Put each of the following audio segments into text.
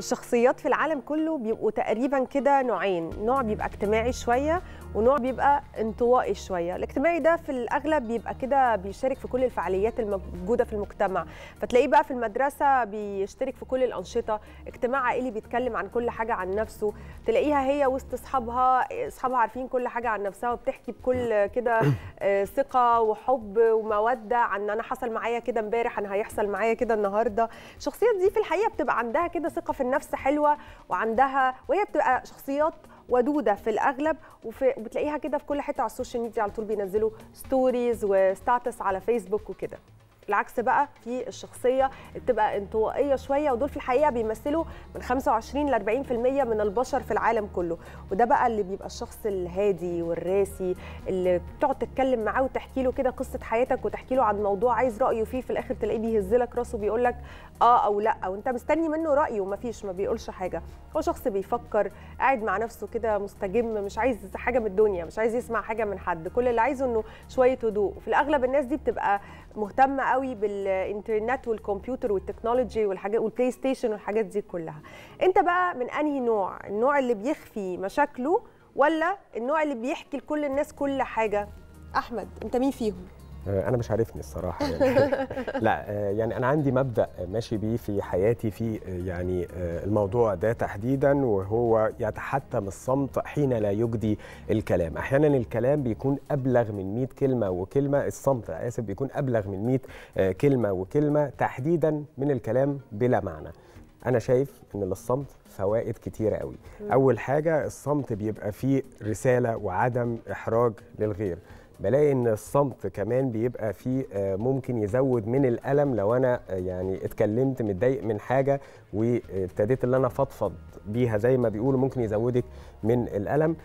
الشخصيات في العالم كله بيبقوا تقريبا كده نوعين نوع بيبقى اجتماعي شويه ونوع بيبقى انطوائي شويه الاجتماعي ده في الاغلب بيبقى كده بيشارك في كل الفعاليات الموجوده في المجتمع فتلاقيه بقى في المدرسه بيشترك في كل الانشطه اجتماع عائلي بيتكلم عن كل حاجه عن نفسه تلاقيها هي وسط اصحابها اصحابها عارفين كل حاجه عن نفسها وبتحكي بكل كده آه، ثقه وحب وموده عن انا حصل معايا كده امبارح انا هيحصل معايا كده النهارده الشخصيات دي في الحقيقه بتبقى عندها كده ثقه في النفس حلوه وعندها وهي بتبقى شخصيات ودوده في الاغلب وبتلاقيها كده في كل حته على السوشيال ميديا على طول بينزلوا ستوريز وستاتس على فيسبوك وكده العكس بقى في الشخصيه بتبقى انطوائيه شويه ودول في الحقيقه بيمثلوا من 25 ل 40% من البشر في العالم كله وده بقى اللي بيبقى الشخص الهادي والراسي اللي بتقعد تتكلم معاه وتحكي له كده قصه حياتك وتحكي له عن موضوع عايز رايه فيه في الاخر تلاقيه بيهزلك راسه بيقول لك اه او لا وانت مستني منه رايه فيش ما بيقولش حاجه هو شخص بيفكر قاعد مع نفسه كده مستجم مش عايز حاجه من الدنيا مش عايز يسمع حاجه من حد كل اللي عايزه انه شويه هدوء في الاغلب الناس دي بتبقى مهتمه قوي قوي بالانترنت والكمبيوتر والتكنولوجي والحاجات والبلاي ستيشن والحاجات دي كلها انت بقى من انهي نوع النوع اللي بيخفي مشاكله ولا النوع اللي بيحكي لكل الناس كل حاجه احمد انت مين فيهم آه، انا مش عارفني الصراحه يعني لا آه، يعني انا عندي مبدا ماشي بيه في حياتي في آه، يعني الموضوع ده تحديدا وهو يتحتم الصمت حين لا يجدي الكلام احيانا الكلام بيكون ابلغ من 100 كلمه وكلمه الصمت اسف بيكون ابلغ من 100 كلمه وكلمه تحديدا من الكلام بلا معنى انا شايف ان للصمت فوائد كتيره قوي اول حاجه الصمت بيبقى فيه رساله وعدم احراج للغير بلاقي ان الصمت كمان بيبقى فيه آه، ممكن يزود من الالم لو انا آه، يعني اتكلمت متضايق من حاجه وابتديت اللي انا فضفض بيها زي ما بيقولوا ممكن يزودك من الالم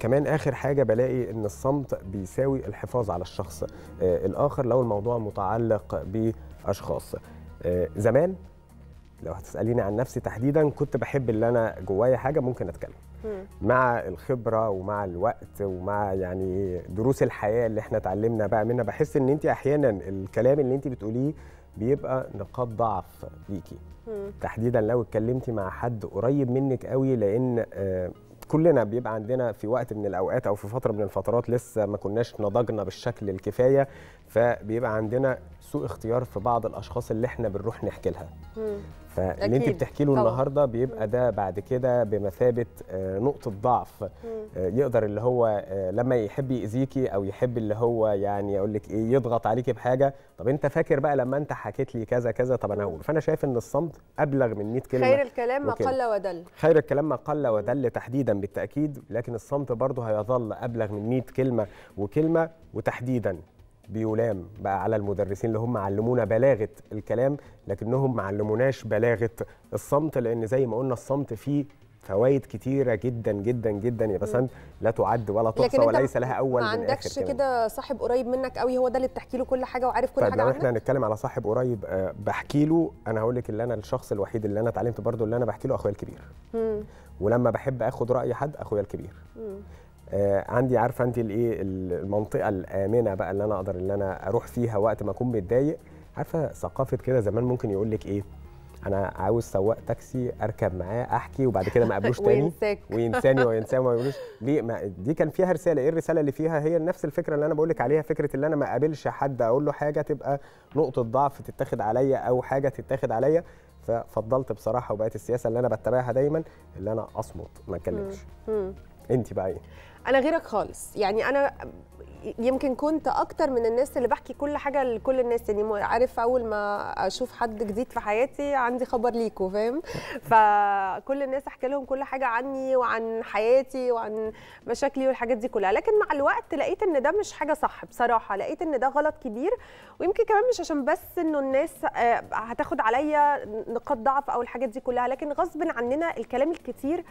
كمان اخر حاجه بلاقي ان الصمت بيساوي الحفاظ على الشخص آه، الاخر لو الموضوع متعلق باشخاص زمان لو هتساليني عن نفسي تحديدا كنت بحب اللي انا جوايا حاجه ممكن اتكلم مع الخبره ومع الوقت ومع يعني دروس الحياه اللي احنا اتعلمنا بقى منها بحس ان انت احيانا الكلام اللي انت بتقوليه بيبقى نقاط ضعف ليكي تحديدا لو اتكلمتي مع حد قريب منك قوي لان آه، كلنا بيبقى عندنا في وقت من الاوقات او في فتره من الفترات لسه ما كناش نضجنا بالشكل الكفايه فبيبقى عندنا سوء اختيار في بعض الاشخاص اللي احنا بنروح نحكي لها فاللي انت بتحكي له النهارده بيبقى ده بعد كده بمثابه آه، نقطه ضعف آه، يقدر اللي هو آه، لما يحب يأذيكي او يحب اللي هو يعني يقول لك ايه يضغط عليكي بحاجه طب انت فاكر بقى لما انت حكيت لي كذا كذا طب انا هقول فانا شايف ان الصمت ابلغ من 100 كلمه خير الكلام ما قل ودل خير الكلام ما قل ودل تحديدا بالتاكيد لكن الصمت برضه هيظل ابلغ من 100 كلمه وكلمه وتحديدا بيلام بقى على المدرسين اللي هم علمونا بلاغه الكلام لكنهم ما علموناش بلاغه الصمت لان زي ما قلنا الصمت فيه فوائد كتيره جدا جدا جدا يا بسنت لا تعد ولا تحصى وليس لها اول ما عندكش كده صاحب قريب منك قوي هو ده اللي بتحكي له كل حاجه وعارف كل طيب، حاجه عنك احنا هنتكلم على صاحب قريب آه، بحكي له انا هقول لك اللي انا الشخص الوحيد اللي انا اتعلمت برده اللي انا بحكي له اخويا الكبير مم. ولما بحب اخد راي حد اخويا الكبير مم. آه، عندي عارفه انت الايه المنطقه الامنه بقى اللي انا اقدر ان انا اروح فيها وقت ما اكون متضايق عارفه ثقافه كده زمان ممكن يقول لك ايه انا عاوز سواق تاكسي اركب معاه احكي وبعد كده ما اقابلوش تاني وينساك وينساني وينساني وما يقولوش ليه ما دي كان فيها رساله ايه الرساله اللي فيها هي نفس الفكره اللي انا بقول لك عليها فكره اللي انا ما اقابلش حد اقول له حاجه تبقى نقطه ضعف تتاخد عليا او حاجه تتاخد عليا ففضلت بصراحه وبقت السياسه اللي انا بتبعها دايما اللي انا اصمت ما اتكلمش انت بقى ايه انا غيرك خالص يعني انا يمكن كنت اكتر من الناس اللي بحكي كل حاجه لكل الناس يعني عارف اول ما اشوف حد جديد في حياتي عندي خبر ليكوا فاهم فكل الناس احكي لهم كل حاجه عني وعن حياتي وعن مشاكلي والحاجات دي كلها لكن مع الوقت لقيت ان ده مش حاجه صح بصراحه لقيت ان ده غلط كبير ويمكن كمان مش عشان بس انه الناس آه، هتاخد عليا نقاط ضعف او الحاجات دي كلها لكن غصب عننا الكلام الكتير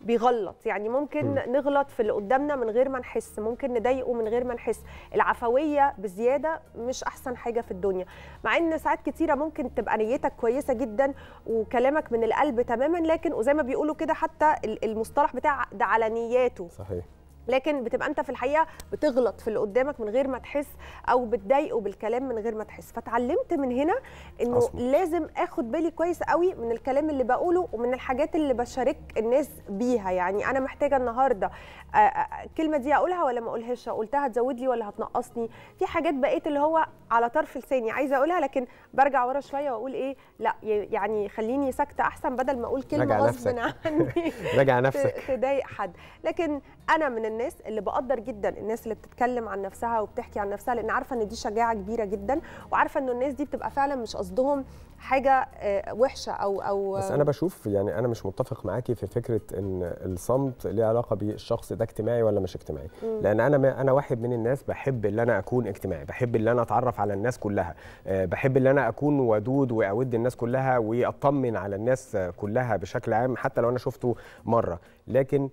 بيغلط يعني ممكن م. نغلط في اللي قدامنا من غير ما نحس ممكن نضايقه من غير ما نحس العفويه بزياده مش احسن حاجه في الدنيا مع ان ساعات كتيره ممكن تبقى نيتك كويسه جدا وكلامك من القلب تماما لكن وزي ما بيقولوا كده حتى المصطلح بتاع ده على نياته صحيح لكن بتبقى انت في الحقيقه بتغلط في اللي قدامك من غير ما تحس او بتضايقه بالكلام من غير ما تحس فتعلمت من هنا انه لازم اخد بالي كويس قوي من الكلام اللي بقوله ومن الحاجات اللي بشارك الناس بيها يعني انا محتاجه النهارده آه، آه، الكلمه دي اقولها ولا ما اقولهاش قلتها هتزود لي ولا هتنقصني في حاجات بقيت اللي هو على طرف لساني عايزه اقولها لكن برجع ورا شويه واقول ايه لا يعني خليني ساكته احسن بدل ما اقول كلمه غصب عني راجع نفسك تضايق حد لكن انا من الناس الناس اللي بقدر جدا الناس اللي بتتكلم عن نفسها وبتحكي عن نفسها لان عارفه ان دي شجاعه كبيره جدا وعارفه ان الناس دي بتبقى فعلا مش قصدهم حاجه آه، وحشه او او بس انا بشوف يعني انا مش متفق معاكي في فكره ان الصمت ليه علاقه بالشخص ده اجتماعي ولا مش اجتماعي مم. لان انا انا واحد من الناس بحب ان انا اكون اجتماعي بحب ان انا اتعرف على الناس كلها آه، بحب ان انا اكون ودود واود الناس كلها واطمن على الناس كلها بشكل عام حتى لو انا شفته مره لكن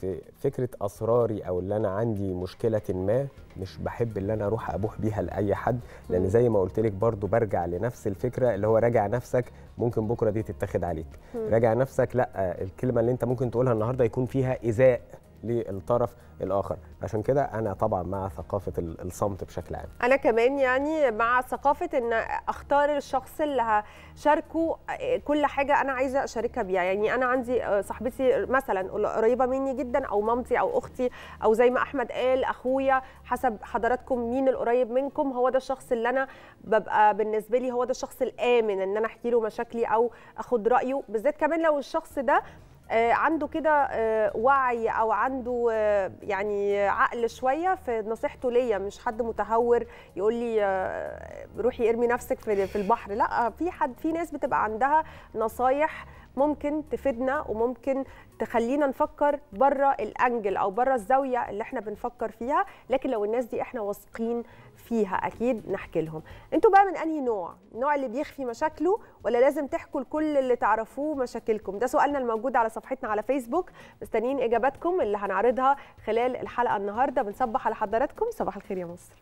في فكره اسراري او اللي انا عندي مشكله ما مش بحب اللي انا اروح ابوح بيها لاي حد لان زي ما قلت لك برضو برجع لنفس الفكره اللي هو راجع نفسك ممكن بكره دي تتاخد عليك راجع نفسك لا الكلمه اللي انت ممكن تقولها النهارده يكون فيها ايذاء للطرف الاخر عشان كده انا طبعا مع ثقافه الصمت بشكل عام انا كمان يعني مع ثقافه ان اختار الشخص اللي هشاركه آه، كل حاجه انا عايزه اشاركها بيها يعني انا عندي آه، صاحبتي مثلا قريبه مني جدا او مامتي او اختي او زي ما احمد قال اخويا حسب حضراتكم مين القريب منكم هو ده الشخص اللي انا ببقى بالنسبه لي هو ده الشخص الامن ان انا احكي له مشاكلي او اخد رايه بالذات كمان لو الشخص ده آه، عنده كده آه، وعي او عنده آه، يعني عقل شويه في نصيحته ليا مش حد متهور يقول لي روحي ارمي نفسك في البحر لا في حد في ناس بتبقى عندها نصايح ممكن تفيدنا وممكن تخلينا نفكر بره الانجل او بره الزاويه اللي احنا بنفكر فيها لكن لو الناس دي احنا واثقين فيها اكيد نحكي لهم انتوا بقى من انهي نوع النوع اللي بيخفي مشاكله ولا لازم تحكوا لكل اللي تعرفوه مشاكلكم ده سؤالنا الموجود على صفحتنا على فيسبوك مستنيين اجاباتكم اللي هنعرضها خلال الحلقه النهارده بنصبح على حضراتكم صباح الخير يا مصر